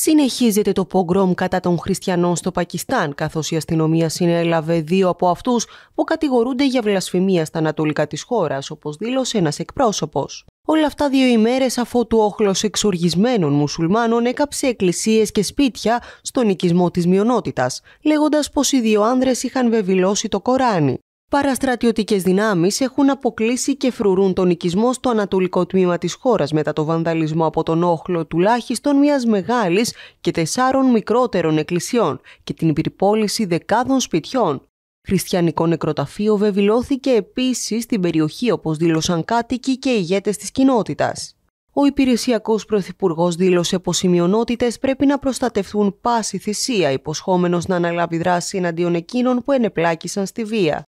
Συνεχίζεται το πογκρόμ κατά των χριστιανών στο Πακιστάν, καθώς η αστυνομία συνέλαβε δύο από αυτούς που κατηγορούνται για βλασφημία στα ανατολικά της χώρας, όπως δήλωσε ένας εκπρόσωπος. Όλα αυτά δύο ημέρες αφού του όχλος εξοργισμένων μουσουλμάνων έκαψε εκκλησίες και σπίτια στον οικισμό της μειονότητας, λέγοντας πως οι δύο άνδρες είχαν βεβαιώσει το Κοράνι. Παραστρατιωτικές δυνάμεις έχουν αποκλείσει και φρουρούν τον οικισμό στο ανατολικό τμήμα της χώρας μετά το βανδαλισμό από τον όχλο τουλάχιστον μιας μεγάλης και τεσσάρων μικρότερων εκκλησιών και την υπηρπόληση δεκάδων σπιτιών. Χριστιανικό νεκροταφείο βεβηλώθηκε επίσης στην περιοχή όπως δήλωσαν κάτοικοι και ηγέτες της κοινότητας. Ο υπηρεσιακός πρωθυπουργός δήλωσε πως οι μειονότητες πρέπει να προστατευτούν πάση θυσία, υποσχόμενος να αναλάβει δράση εναντίον εκείνων που ενεπλάκησαν στη βία.